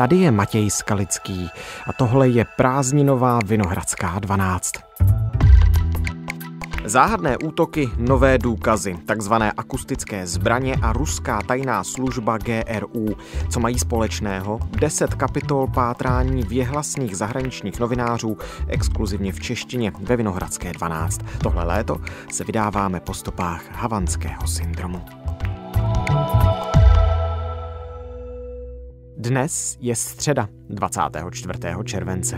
Tady je Matěj Skalický a tohle je prázdninová Vinohradská 12. Záhadné útoky, nové důkazy, takzvané akustické zbraně a ruská tajná služba GRU. Co mají společného? Deset kapitol pátrání věhlasných zahraničních novinářů, exkluzivně v češtině ve Vinohradské 12. Tohle léto se vydáváme po stopách havanského syndromu. Dnes je středa 24. července.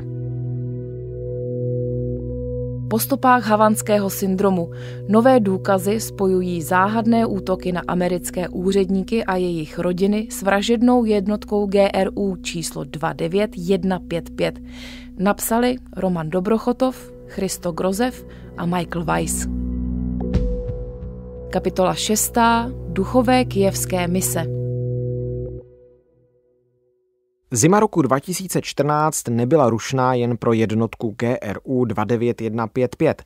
Po stopách havanského syndromu nové důkazy spojují záhadné útoky na americké úředníky a jejich rodiny s vražednou jednotkou GRU číslo 29155, napsali Roman Dobrochotov, Christo Grozev a Michael Weiss. Kapitola 6. Duchové kijevské mise – Zima roku 2014 nebyla rušná jen pro jednotku GRU 29155,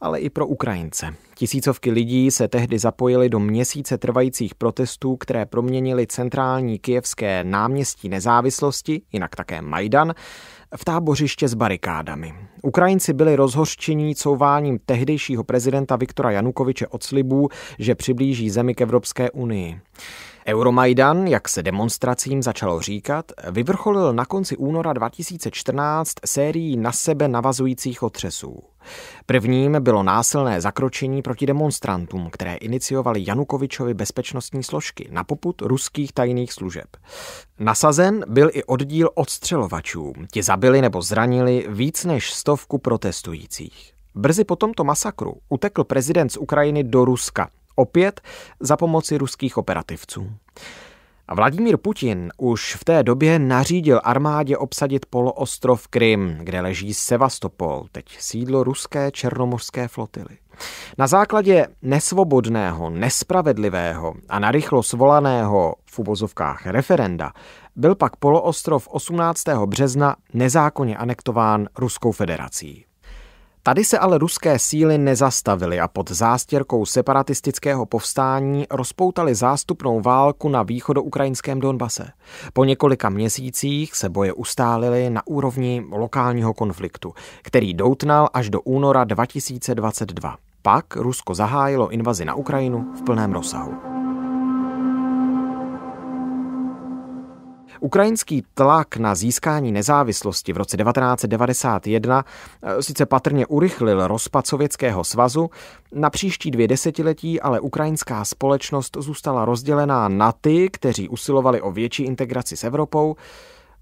ale i pro Ukrajince. Tisícovky lidí se tehdy zapojili do měsíce trvajících protestů, které proměnily centrální kijevské náměstí nezávislosti, jinak také Majdan, v tábořiště s barikádami. Ukrajinci byli rozhořčení couváním tehdejšího prezidenta Viktora Janukoviče od slibů, že přiblíží zemi k Evropské unii. Euromajdan, jak se demonstracím začalo říkat, vyvrcholil na konci února 2014 sérií na sebe navazujících otřesů. Prvním bylo násilné zakročení proti demonstrantům, které iniciovali Janukovičovi bezpečnostní složky na poput ruských tajných služeb. Nasazen byl i oddíl odstřelovačů. Ti zabili nebo zranili víc než stovku protestujících. Brzy po tomto masakru utekl prezident z Ukrajiny do Ruska, opět za pomoci ruských operativců. A Vladimír Putin už v té době nařídil armádě obsadit poloostrov Krym, kde leží Sevastopol, teď sídlo ruské černomorské flotily. Na základě nesvobodného, nespravedlivého a narychlo svolaného v ubozovkách referenda byl pak poloostrov 18. března nezákonně anektován Ruskou federací. Tady se ale ruské síly nezastavily a pod zástěrkou separatistického povstání rozpoutali zástupnou válku na východoukrajinském Donbase. Po několika měsících se boje ustálily na úrovni lokálního konfliktu, který doutnal až do února 2022. Pak Rusko zahájilo invazi na Ukrajinu v plném rozsahu. Ukrajinský tlak na získání nezávislosti v roce 1991 eh, sice patrně urychlil rozpad Sovětského svazu, na příští dvě desetiletí ale ukrajinská společnost zůstala rozdělená na ty, kteří usilovali o větší integraci s Evropou,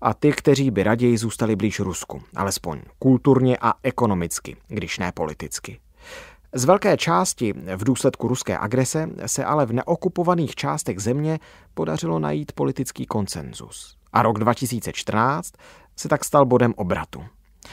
a ty, kteří by raději zůstali blíž Rusku, alespoň kulturně a ekonomicky, když ne politicky. Z velké části v důsledku ruské agrese se ale v neokupovaných částech země podařilo najít politický konsenzus. A rok 2014 se tak stal bodem obratu.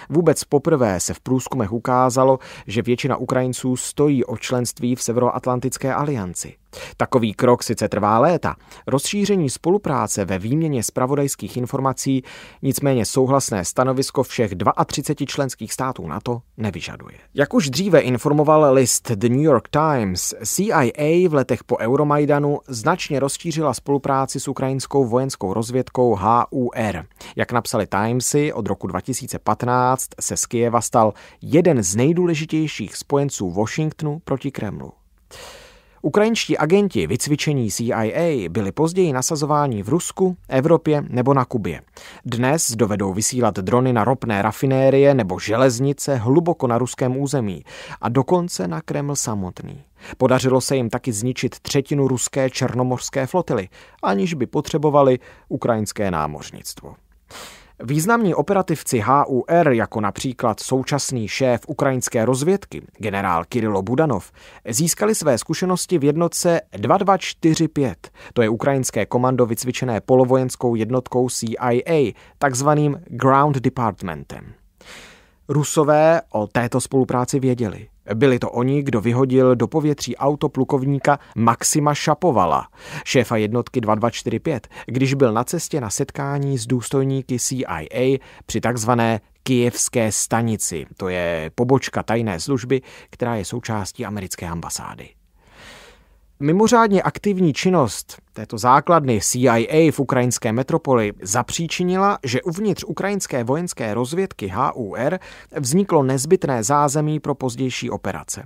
Vůbec poprvé se v průzkumech ukázalo, že většina Ukrajinců stojí o členství v Severoatlantické alianci. Takový krok sice trvá léta. Rozšíření spolupráce ve výměně spravodajských informací nicméně souhlasné stanovisko všech 32 členských států NATO nevyžaduje. Jak už dříve informoval list The New York Times, CIA v letech po Euromajdanu značně rozšířila spolupráci s ukrajinskou vojenskou rozvědkou HUR. Jak napsali Timesy, od roku 2015 se z Kieva stal jeden z nejdůležitějších spojenců Washingtonu proti Kremlu. Ukrajinští agenti vycvičení CIA byli později nasazováni v Rusku, Evropě nebo na Kubě. Dnes dovedou vysílat drony na ropné rafinérie nebo železnice hluboko na ruském území a dokonce na Kreml samotný. Podařilo se jim taky zničit třetinu ruské černomorské flotily, aniž by potřebovali ukrajinské námořnictvo. Významní operativci HUR, jako například současný šéf ukrajinské rozvědky, generál Kirilo Budanov, získali své zkušenosti v jednotce 2245, to je ukrajinské komando vycvičené polovojenskou jednotkou CIA, takzvaným Ground Departmentem. Rusové o této spolupráci věděli. Byli to oni, kdo vyhodil do povětří auto plukovníka Maxima Šapovala, šéfa jednotky 2245, když byl na cestě na setkání s důstojníky CIA při takzvané Kijevské stanici. To je pobočka tajné služby, která je součástí americké ambasády. Mimořádně aktivní činnost této základny CIA v ukrajinské metropoli zapříčinila, že uvnitř ukrajinské vojenské rozvědky HUR vzniklo nezbytné zázemí pro pozdější operace.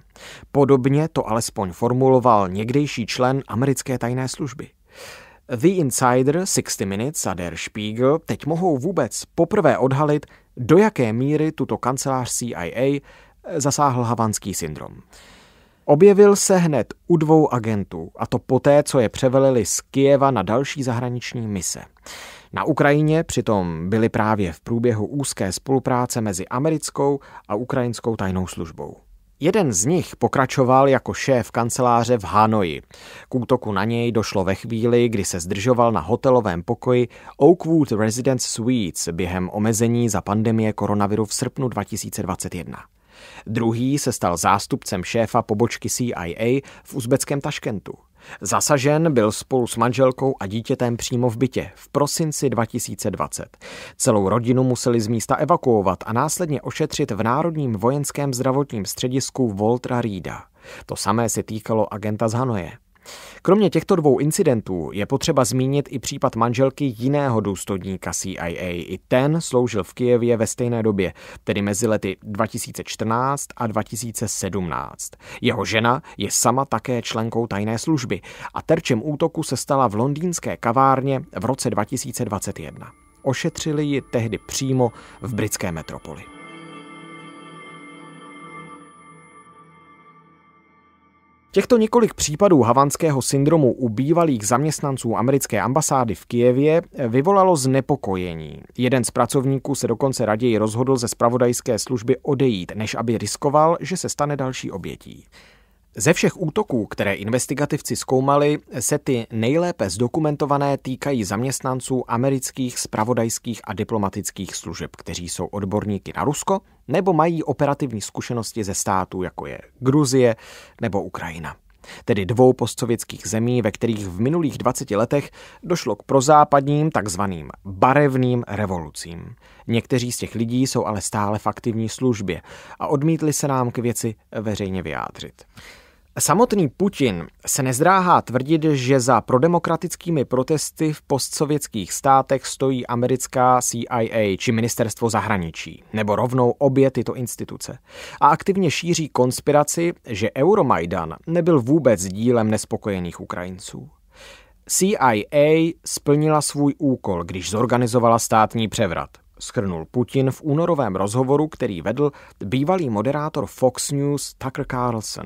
Podobně to alespoň formuloval někdejší člen americké tajné služby. The Insider, 60 Minutes a Der Spiegel teď mohou vůbec poprvé odhalit, do jaké míry tuto kancelář CIA zasáhl havanský syndrom. Objevil se hned u dvou agentů, a to poté, co je převelili z Kijeva na další zahraniční mise. Na Ukrajině přitom byly právě v průběhu úzké spolupráce mezi americkou a ukrajinskou tajnou službou. Jeden z nich pokračoval jako šéf kanceláře v Hanoji. K útoku na něj došlo ve chvíli, kdy se zdržoval na hotelovém pokoji Oakwood Residence Suites během omezení za pandemie koronaviru v srpnu 2021. Druhý se stal zástupcem šéfa pobočky CIA v uzbeckém Taškentu. Zasažen byl spolu s manželkou a dítětem přímo v bytě v prosinci 2020. Celou rodinu museli z místa evakuovat a následně ošetřit v Národním vojenském zdravotním středisku Voltra Rída. To samé se týkalo agenta z Hanoje. Kromě těchto dvou incidentů je potřeba zmínit i případ manželky jiného důstojníka CIA. I ten sloužil v Kijevě ve stejné době, tedy mezi lety 2014 a 2017. Jeho žena je sama také členkou tajné služby a terčem útoku se stala v londýnské kavárně v roce 2021. Ošetřili ji tehdy přímo v britské metropoli. Těchto několik případů havanského syndromu u bývalých zaměstnanců americké ambasády v Kijevě eh, vyvolalo znepokojení. Jeden z pracovníků se dokonce raději rozhodl ze spravodajské služby odejít, než aby riskoval, že se stane další obětí. Ze všech útoků, které investigativci zkoumali, se ty nejlépe zdokumentované týkají zaměstnanců amerických spravodajských a diplomatických služeb, kteří jsou odborníky na Rusko nebo mají operativní zkušenosti ze států, jako je Gruzie nebo Ukrajina. Tedy dvou postsovětských zemí, ve kterých v minulých 20 letech došlo k prozápadním, takzvaným barevným revolucím. Někteří z těch lidí jsou ale stále v aktivní službě a odmítli se nám k věci veřejně vyjádřit. Samotný Putin se nezdráhá tvrdit, že za prodemokratickými protesty v postsovětských státech stojí americká CIA či ministerstvo zahraničí, nebo rovnou obě tyto instituce. A aktivně šíří konspiraci, že Euromajdan nebyl vůbec dílem nespokojených Ukrajinců. CIA splnila svůj úkol, když zorganizovala státní převrat schrnul Putin v únorovém rozhovoru, který vedl bývalý moderátor Fox News Tucker Carlson.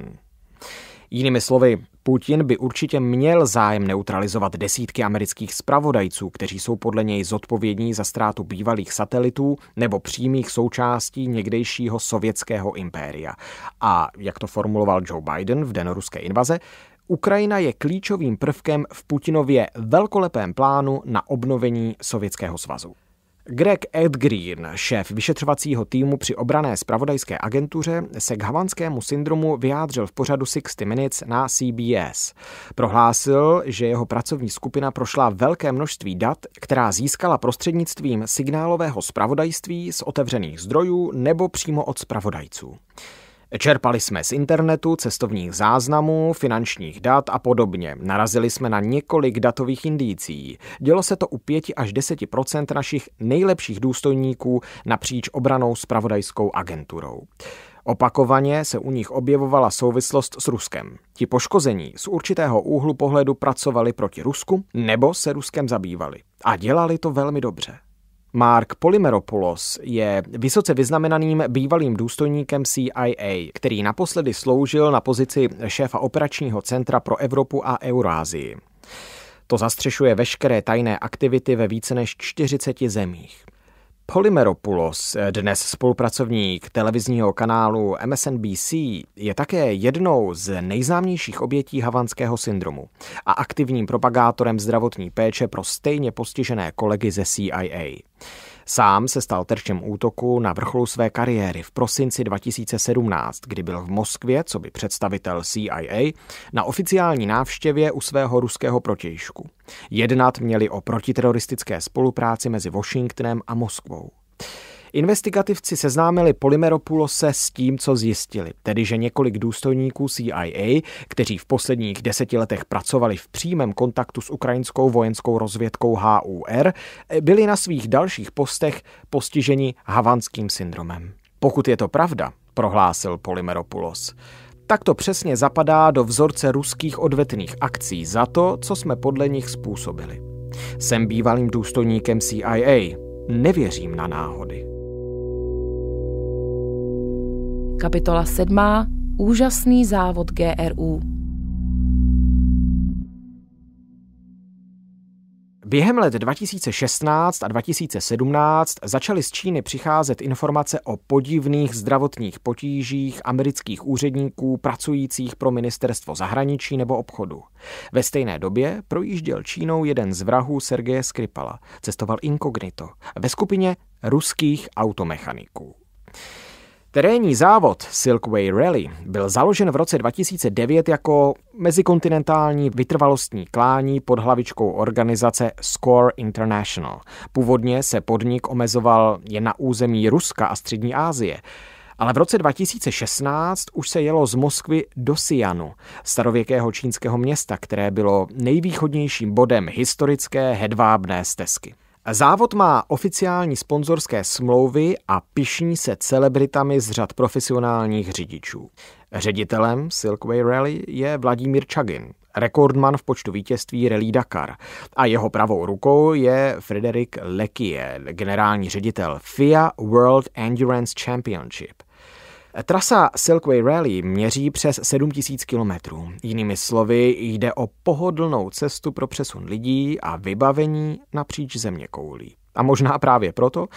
Jinými slovy, Putin by určitě měl zájem neutralizovat desítky amerických spravodajců, kteří jsou podle něj zodpovědní za ztrátu bývalých satelitů nebo přímých součástí někdejšího sovětského impéria. A jak to formuloval Joe Biden v den ruské invaze, Ukrajina je klíčovým prvkem v Putinově velkolepém plánu na obnovení Sovětského svazu. Greg Ed Green, šéf vyšetřovacího týmu při obrané spravodajské agentuře, se k havanskému syndromu vyjádřil v pořadu 60 Minutes na CBS. Prohlásil, že jeho pracovní skupina prošla velké množství dat, která získala prostřednictvím signálového spravodajství z otevřených zdrojů nebo přímo od spravodajců. Čerpali jsme z internetu, cestovních záznamů, finančních dat a podobně. Narazili jsme na několik datových indicí. Dělo se to u 5 až 10 našich nejlepších důstojníků napříč obranou spravodajskou agenturou. Opakovaně se u nich objevovala souvislost s Ruskem. Ti poškození z určitého úhlu pohledu pracovali proti Rusku nebo se Ruskem zabývali. A dělali to velmi dobře. Mark Polymeropoulos je vysoce vyznamenaným bývalým důstojníkem CIA, který naposledy sloužil na pozici šéfa operačního centra pro Evropu a Eurázii. To zastřešuje veškeré tajné aktivity ve více než 40 zemích. Polymeropulos, eh, dnes spolupracovník televizního kanálu MSNBC, je také jednou z nejznámějších obětí havanského syndromu a aktivním propagátorem zdravotní péče pro stejně postižené kolegy ze CIA. Sám se stal terčem útoku na vrcholu své kariéry v prosinci 2017, kdy byl v Moskvě, co by představitel CIA, na oficiální návštěvě u svého ruského protějšku. Jednat měli o protiteroristické spolupráci mezi Washingtonem a Moskvou. Investigativci seznámili Polymeropulose s tím, co zjistili, tedy že několik důstojníků CIA, kteří v posledních deseti letech pracovali v přímém kontaktu s ukrajinskou vojenskou rozvědkou HUR, byli na svých dalších postech postiženi havanským syndromem. Pokud je to pravda, prohlásil Polymeropoulos, tak to přesně zapadá do vzorce ruských odvetných akcí za to, co jsme podle nich způsobili. Jsem bývalým důstojníkem CIA. Nevěřím na náhody. Kapitola 7. Úžasný závod GRU. Během let 2016 a 2017 začaly z Číny přicházet informace o podivných zdravotních potížích amerických úředníků pracujících pro ministerstvo zahraničí nebo obchodu. Ve stejné době projížděl Čínou jeden z vrahů Sergeje Skripala, cestoval inkognito ve skupině ruských automechaniků. Terénní závod Silkway Rally byl založen v roce 2009 jako mezikontinentální vytrvalostní klání pod hlavičkou organizace Score International. Původně se podnik omezoval jen na území Ruska a Střední Asie. Ale v roce 2016 už se jelo z Moskvy do Sianu, starověkého čínského města, které bylo nejvýchodnějším bodem historické hedvábné stezky. Závod má oficiální sponzorské smlouvy a pišní se celebritami z řad profesionálních řidičů. Ředitelem Silkway Rally je Vladimír Čagin, rekordman v počtu vítězství Rally Dakar. A jeho pravou rukou je Frederik Lekie, generální ředitel FIA World Endurance Championship. Trasa Silkway Rally měří přes 7000 kilometrů. Jinými slovy, jde o pohodlnou cestu pro přesun lidí a vybavení napříč země koulí. A možná právě proto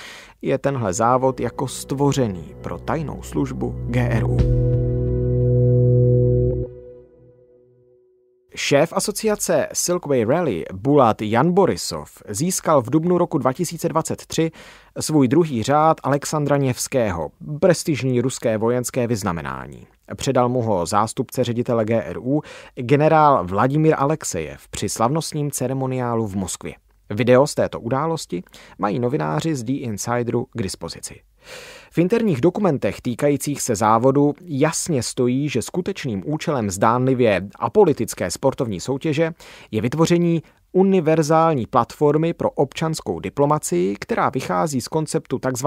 je tenhle závod jako stvořený pro tajnou službu GRU. Šéf asociace Silkway Rally Bulat Jan Borisov získal v dubnu roku 2023 svůj druhý řád Alexandra Něvského, prestižní ruské vojenské vyznamenání. Předal mu ho zástupce ředitele GRU generál Vladimír Alexejev při slavnostním ceremoniálu v Moskvě. Video z této události mají novináři z The Insideru k dispozici. V interních dokumentech týkajících se závodu jasně stojí, že skutečným účelem zdánlivě apolitické sportovní soutěže je vytvoření univerzální platformy pro občanskou diplomacii, která vychází z konceptu tzv.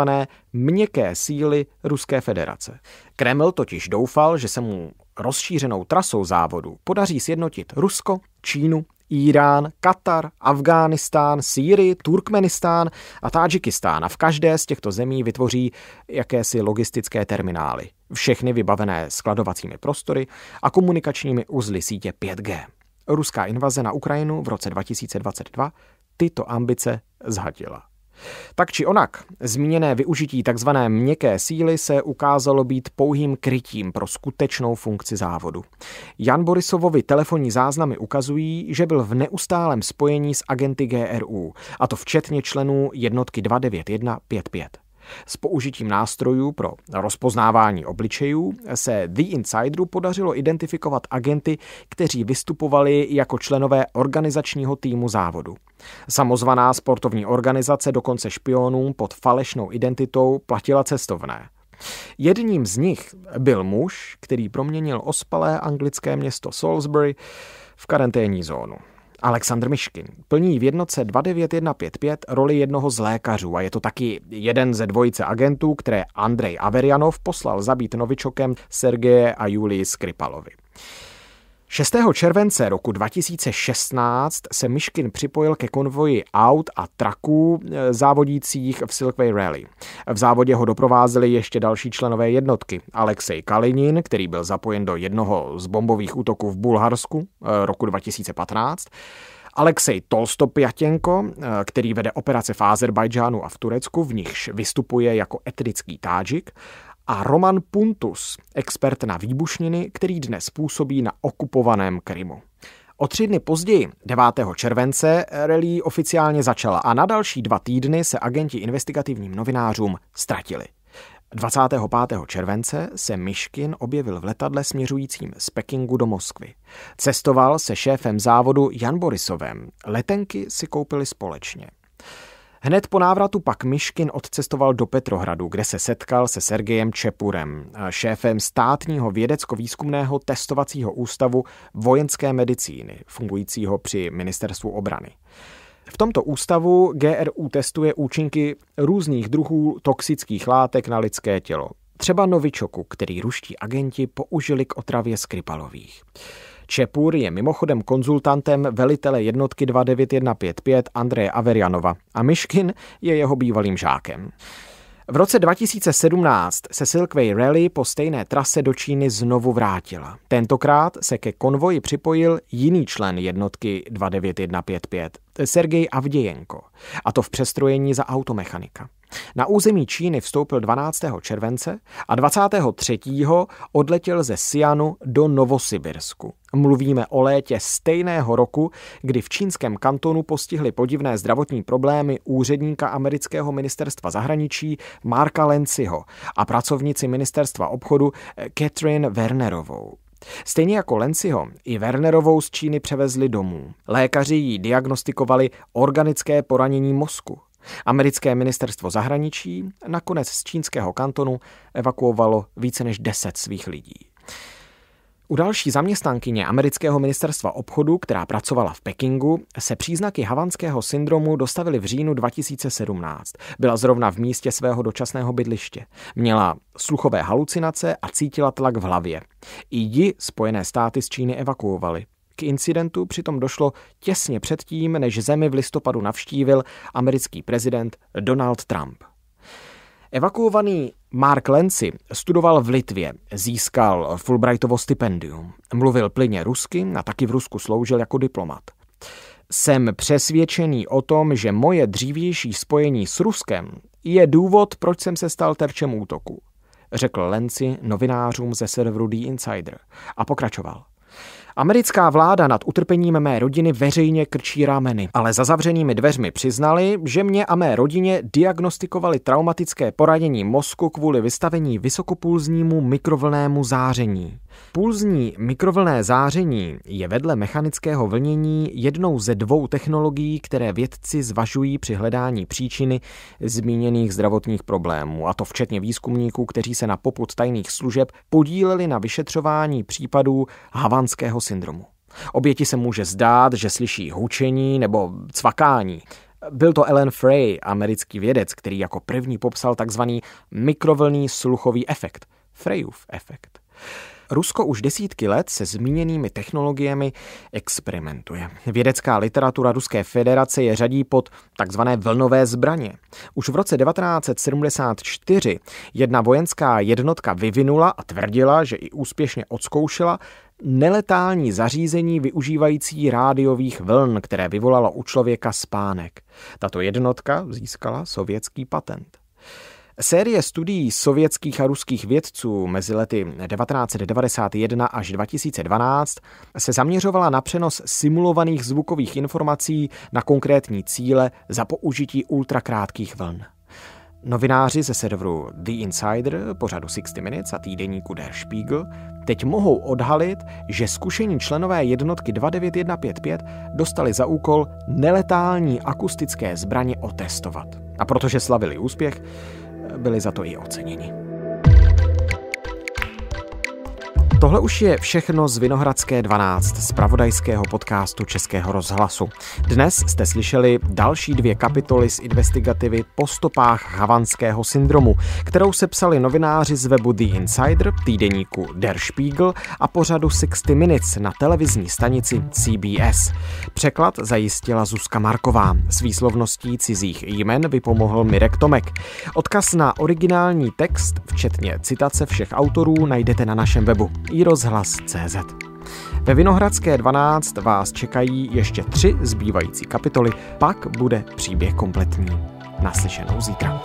měkké síly Ruské federace. Kreml totiž doufal, že se mu rozšířenou trasou závodu podaří sjednotit Rusko, Čínu Irán, Katar, Afghánistán, Sýrii, Turkmenistán a Tádžikistán a v každé z těchto zemí vytvoří jakési logistické terminály, všechny vybavené skladovacími prostory a komunikačními uzly sítě 5G. Ruská invaze na Ukrajinu v roce 2022 tyto ambice zhatila. Tak či onak, zmíněné využití tzv. měkké síly se ukázalo být pouhým krytím pro skutečnou funkci závodu. Jan Borisovovi telefonní záznamy ukazují, že byl v neustálém spojení s agenty GRU, a to včetně členů jednotky 29155. S použitím nástrojů pro rozpoznávání obličejů se The Insideru podařilo identifikovat agenty, kteří vystupovali jako členové organizačního týmu závodu. Samozvaná sportovní organizace dokonce špionům pod falešnou identitou platila cestovné. Jedním z nich byl muž, který proměnil ospalé anglické město Salisbury v karanténní zónu. Aleksandr Miškin plní v jednoce 29155 roli jednoho z lékařů a je to taky jeden ze dvojice agentů, které Andrej Averianov poslal zabít novičokem Sergeje a Julii Skripalovi. 6. července roku 2016 se Myškin připojil ke konvoji aut a traků e, závodících v Silkway Rally. V závodě ho doprovázeli ještě další členové jednotky. Alexej Kalinin, který byl zapojen do jednoho z bombových útoků v Bulharsku e, roku 2015, Alexej Tolstopjatěnko, e, který vede operace v Azerbajdžánu a v Turecku, v nichž vystupuje jako etnický tážik, a Roman Puntus, expert na výbušniny, který dnes působí na okupovaném Krymu. O tři dny později, 9. července, rally oficiálně začala a na další dva týdny se agenti investigativním novinářům ztratili. 25. července se Myškin objevil v letadle směřujícím z Pekingu do Moskvy. Cestoval se šéfem závodu Jan Borisovem. Letenky si koupili společně. Hned po návratu pak Myškin odcestoval do Petrohradu, kde se setkal se Sergejem Čepurem, eh, šéfem státního vědecko-výzkumného testovacího ústavu vojenské medicíny, fungujícího při ministerstvu obrany. V tomto ústavu GRU testuje účinky různých druhů toxických látek na lidské tělo. Třeba novičoku, který ruští agenti použili k otravě Skripalových. Čepur je mimochodem konzultantem velitele jednotky 29155 Andreje Averianova a Myškin je jeho bývalým žákem. V roce 2017 se Silkway Rally po stejné trase do Číny znovu vrátila. Tentokrát se ke konvoji připojil jiný člen jednotky 29155, Sergej Avdějenko, a to v přestrojení za automechanika. Na území Číny vstoupil 12. července a 23. odletěl ze Sianu do Novosibirsku. Mluvíme o létě stejného roku, kdy v čínském kantonu postihly podivné zdravotní problémy úředníka amerického ministerstva zahraničí Marka Lenciho a pracovnici ministerstva obchodu eh, Catherine Wernerovou. Stejně jako Lenciho, i Wernerovou z Číny převezli domů. Lékaři jí diagnostikovali organické poranění mozku. Americké ministerstvo zahraničí nakonec z čínského kantonu evakuovalo více než 10 svých lidí. U další zaměstnankyně amerického ministerstva obchodu, která pracovala v Pekingu, se příznaky havanského syndromu dostavily v říjnu 2017. Byla zrovna v místě svého dočasného bydliště. Měla sluchové halucinace a cítila tlak v hlavě. I ji Spojené státy z Číny evakuovaly incidentu přitom došlo těsně předtím, než zemi v listopadu navštívil americký prezident Donald Trump. Evakuovaný Mark Lenci studoval v Litvě, získal Fulbrightovo stipendium, mluvil plyně rusky a taky v Rusku sloužil jako diplomat. Jsem přesvědčený o tom, že moje dřívější spojení s Ruskem je důvod, proč jsem se stal terčem útoku, řekl Lenci novinářům ze serveru The Insider a pokračoval. Americká vláda nad utrpením mé rodiny veřejně krčí rameny, ale za zavřenými dveřmi přiznali, že mě a mé rodině diagnostikovali traumatické poranění mozku kvůli vystavení vysokopulznímu mikrovlnému záření. Pulzní mikrovlné záření je vedle mechanického vlnění jednou ze dvou technologií, které vědci zvažují při hledání příčiny zmíněných zdravotních problémů, a to včetně výzkumníků, kteří se na poput tajných služeb podíleli na vyšetřování případů havanského syndromu. Oběti se může zdát, že slyší hučení nebo cvakání. Byl to Ellen Frey, americký vědec, který jako první popsal takzvaný mikrovlný sluchový efekt, Freyův efekt. Rusko už desítky let se zmíněnými technologiemi experimentuje. Vědecká literatura Ruské federace je řadí pod takzvané vlnové zbraně. Už v roce 1974 jedna vojenská jednotka vyvinula a tvrdila, že i úspěšně odzkoušela neletální zařízení využívající rádiových vln, které vyvolalo u člověka spánek. Tato jednotka získala sovětský patent. Série studií sovětských a ruských vědců mezi lety 1991 až 2012 se zaměřovala na přenos simulovaných zvukových informací na konkrétní cíle za použití ultrakrátkých vln. Novináři ze serveru The Insider, pořadu 60 Minutes a týdeníku Der Spiegel teď mohou odhalit, že zkušení členové jednotky 29155 dostali za úkol neletální akustické zbraně otestovat. A protože slavili úspěch, byli za to i oceněni. Tohle už je všechno z Vinohradské 12, z pravodajského podcastu Českého rozhlasu. Dnes jste slyšeli další dvě kapitoly z investigativy po stopách havanského syndromu, kterou se psali novináři z webu The Insider, týdeníku Der Spiegel a pořadu 60 Minutes na televizní stanici CBS. Překlad zajistila Zuzka Marková. S výslovností cizích jmen vypomohl Mirek Tomek. Odkaz na originální text, včetně citace všech autorů, najdete na našem webu i rozhlas.cz. Ve Vinohradské 12 vás čekají ještě tři zbývající kapitoly, pak bude příběh kompletní. Naslyšenou zítra.